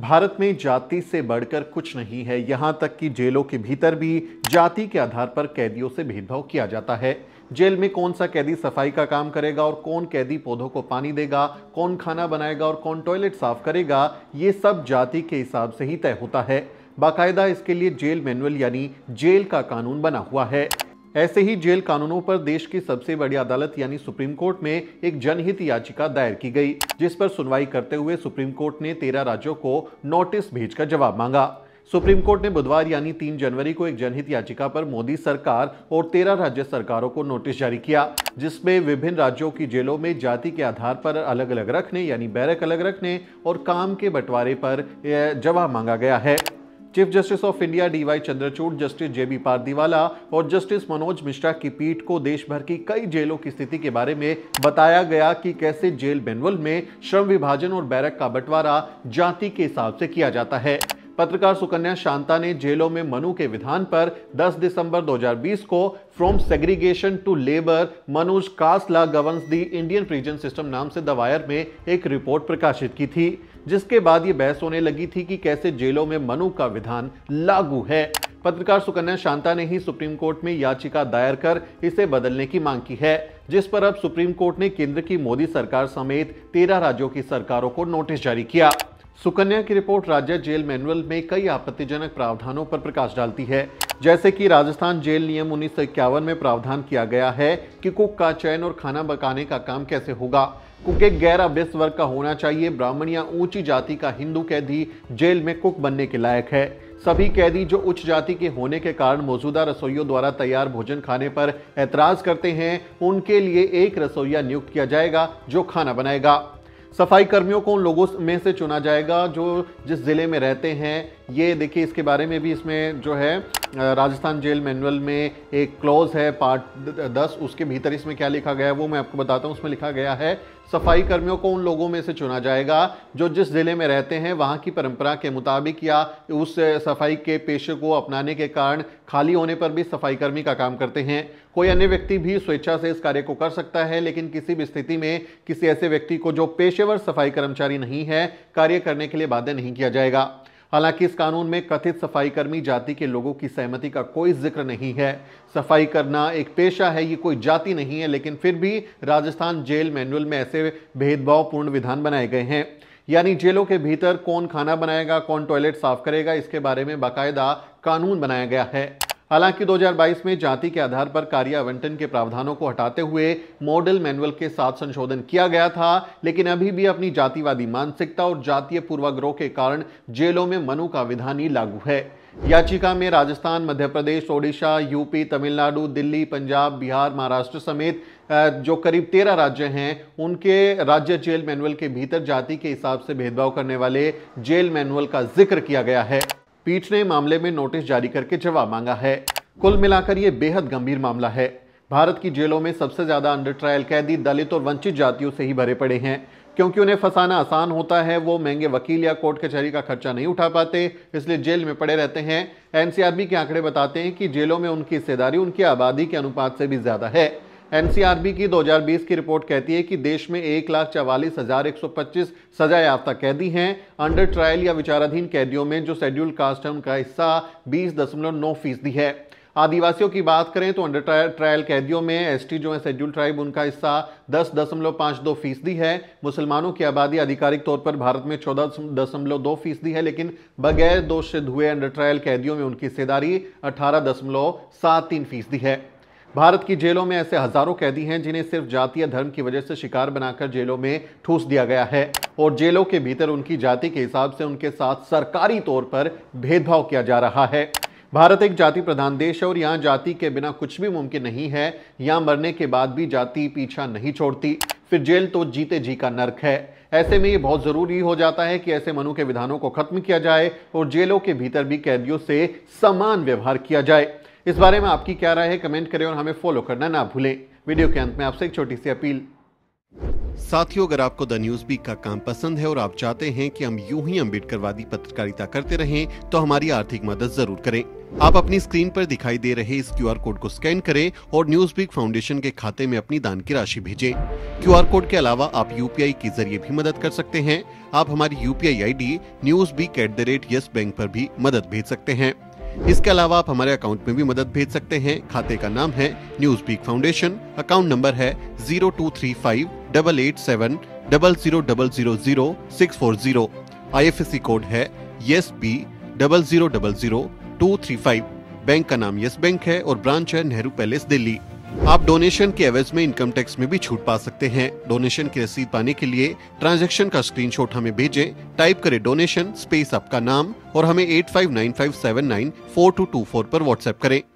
भारत में जाति से बढ़कर कुछ नहीं है यहाँ तक कि जेलों के भीतर भी जाति के आधार पर कैदियों से भेदभाव किया जाता है जेल में कौन सा कैदी सफाई का काम करेगा और कौन कैदी पौधों को पानी देगा कौन खाना बनाएगा और कौन टॉयलेट साफ करेगा ये सब जाति के हिसाब से ही तय होता है बाकायदा इसके लिए जेल मैनुअल यानी जेल का कानून बना हुआ है ऐसे ही जेल कानूनों पर देश की सबसे बड़ी अदालत यानी सुप्रीम कोर्ट में एक जनहित याचिका दायर की गई जिस पर सुनवाई करते हुए सुप्रीम कोर्ट ने तेरह राज्यों को नोटिस भेजकर जवाब मांगा सुप्रीम कोर्ट ने बुधवार यानी तीन जनवरी को एक जनहित याचिका पर मोदी सरकार और तेरह राज्य सरकारों को नोटिस जारी किया जिसमें विभिन्न राज्यों की जेलों में जाति के आधार पर अलग अलग रखने यानी बैरक अलग रखने और काम के बंटवारे पर जवाब मांगा गया है chief justice of India DY Chandrachud justice JB Pardiwala और जस्टिस मनोज मिश्रा की पीठ को देश भर की कई जेलों की स्थिति के बारे में बताया गया कि कैसे जेल बेनवल में श्रम विभाजन और बैरक का बंटवारा जाति के हिसाब से किया जाता है पत्रकार सुकन्या शांता ने जेलों में मनु के विधान पर 10 दिसंबर 2020 को from segregation to labour Manu's caste law governs the Indian prison system नाम से दवायर में एक रिपोर्ट प्रकाशित की थी जिसके बाद ये बहस होने लगी थी कि कैसे जेलों में मनु का विधान लागू है पत्रकार सुकन्या शांता ने ही सुप्रीम कोर्ट में याचिका दायर कर इसे बदलने की मांग की है जिस पर अब सुप्रीम कोर्ट ने केंद्र की मोदी सरकार समेत तेरह राज्यों की सरकारों को नोटिस जारी किया सुकन्या की रिपोर्ट राज्य जेल मैनुअल में कई आपत्तिजनक प्रावधानों पर प्रकाश डालती है जैसे कि राजस्थान जेल नियम उन्नीस में प्रावधान किया गया है कि कुक का चयन और खाना पकाने का काम कैसे होगा कुक एक गैर अभ्यस्त वर्ग का होना चाहिए ब्राह्मण या ऊंची जाति का हिंदू कैदी जेल में कुक बनने के लायक है सभी कैदी जो उच्च जाति के होने के कारण मौजूदा रसोइयों द्वारा तैयार भोजन खाने पर ऐतराज करते हैं उनके लिए एक रसोईया नियुक्त किया जाएगा जो खाना बनाएगा सफाई कर्मियों को उन लोगों में से चुना जाएगा जो जिस जिले में रहते हैं ये देखिए इसके बारे में भी इसमें जो है राजस्थान जेल मैनुअल में एक क्लॉज है पार्ट दस उसके भीतर इसमें क्या लिखा गया है वो मैं आपको बताता हूँ उसमें लिखा गया है सफाई कर्मियों को उन लोगों में से चुना जाएगा जो जिस ज़िले में रहते हैं वहाँ की परंपरा के मुताबिक या उस सफाई के पेशे को अपनाने के कारण खाली होने पर भी सफाई कर्मी का काम करते हैं कोई अन्य व्यक्ति भी स्वेच्छा से इस कार्य को कर सकता है लेकिन किसी भी स्थिति में किसी ऐसे व्यक्ति को जो पेशेवर सफाई कर्मचारी नहीं है कार्य करने के लिए बाध्य नहीं किया जाएगा हालांकि इस कानून में कथित सफाईकर्मी जाति के लोगों की सहमति का कोई जिक्र नहीं है सफाई करना एक पेशा है ये कोई जाति नहीं है लेकिन फिर भी राजस्थान जेल मैनुअल में ऐसे भेदभावपूर्ण विधान बनाए गए हैं यानी जेलों के भीतर कौन खाना बनाएगा कौन टॉयलेट साफ करेगा इसके बारे में बाकायदा कानून बनाया गया है हालांकि 2022 में जाति के आधार पर कार्य आवंटन के प्रावधानों को हटाते हुए मॉडल मैनुअल के साथ संशोधन किया गया था लेकिन अभी भी अपनी जातिवादी मानसिकता और जातीय पूर्वाग्रह के कारण जेलों में मनु का विधान ही लागू है याचिका में राजस्थान मध्य प्रदेश ओडिशा यूपी तमिलनाडु दिल्ली पंजाब बिहार महाराष्ट्र समेत जो करीब तेरह राज्य हैं उनके राज्य जेल मैनुअल के भीतर जाति के हिसाब से भेदभाव करने वाले जेल मैनुअल का जिक्र किया गया है पीठ ने मामले में नोटिस जारी करके जवाब मांगा है कुल मिलाकर ये बेहद गंभीर मामला है भारत की जेलों में सबसे ज्यादा अंडर ट्रायल कैदी दलित और वंचित जातियों से ही भरे पड़े हैं क्योंकि उन्हें फंसाना आसान होता है वो महंगे वकील या कोर्ट कचहरी का खर्चा नहीं उठा पाते इसलिए जेल में पड़े रहते हैं एनसीआरबी के आंकड़े बताते हैं कि जेलों में उनकी हिस्सेदारी उनकी आबादी के अनुपात से भी ज्यादा है एनसीआरबी की 2020 की रिपोर्ट कहती है कि देश में एक लाख चवालीस हजार एक सौ पच्चीस सजा याफ्ता कैदी हैं अंडर ट्रायल या विचाराधीन कैदियों में जो शेड्यूल कास्ट है उनका हिस्सा बीस दशमलव नौ फीसदी है आदिवासियों की बात करें तो अंडर ट्रायल कैदियों में एसटी जो है शेड्यूल ट्राइब उनका हिस्सा दस दशमलव पाँच दो फीसदी है मुसलमानों की आबादी आधिकारिक तौर पर भारत में चौदह दशमलव दो फीसदी है लेकिन बगैर दोष सिद्ध हुए अंडर ट्रायल कैदियों में उनकी हिस्सेदारी अठारह दशमलव सात तीन फीसदी है भारत की जेलों में ऐसे हजारों कैदी हैं जिन्हें सिर्फ जातीय धर्म की वजह से शिकार बनाकर जेलों में ठूस दिया गया है और जेलों के भीतर उनकी जाति के हिसाब से उनके साथ सरकारी तौर पर भेदभाव किया जा रहा है भारत एक जाति प्रधान देश है और यहाँ जाति के बिना कुछ भी मुमकिन नहीं है यहाँ मरने के बाद भी जाति पीछा नहीं छोड़ती फिर जेल तो जीते जी का नर्क है ऐसे में ये बहुत ज़रूरी हो जाता है कि ऐसे मनु के विधानों को खत्म किया जाए और जेलों के भीतर भी कैदियों से समान व्यवहार किया जाए इस बारे में आपकी क्या राय है कमेंट करें और हमें फॉलो करना ना भूलें वीडियो के अंत में आपसे एक छोटी सी अपील साथियों अगर आपको द न्यूज बीक का काम पसंद है और आप चाहते हैं कि हम यूं ही अम्बेडकरवादी पत्रकारिता करते रहें तो हमारी आर्थिक मदद जरूर करें आप अपनी स्क्रीन पर दिखाई दे रहे इस क्यूआर कोड को स्कैन करें और न्यूज बीक फाउंडेशन के खाते में अपनी दान की राशि भेजें क्यूआर कोड के अलावा आप यूपीआई के जरिए भी मदद कर सकते हैं आप हमारी ID news beak at the rate Yes Bank आरोप भी मदद भेज सकते हैं इसके अलावा आप हमारे अकाउंट में भी मदद भेज सकते हैं खाते का नाम है news peak foundation account number है zero two three five double eight seven double zero double zero zero six four zero I F S C code है Yes B double zero double zero two three five bank का नाम yes bank है और branch है Nehru palace Delhi आप donation के एवज में इनकम टैक्स में भी छूट पा सकते हैं डोनेशन की रसीद पाने के लिए ट्रांजैक्शन का स्क्रीनशॉट हमें भेजें टाइप करें डोनेशन स्पेस आपका नाम और हमें eight five nine five seven nine four two two four पर व्हाट्सएप करें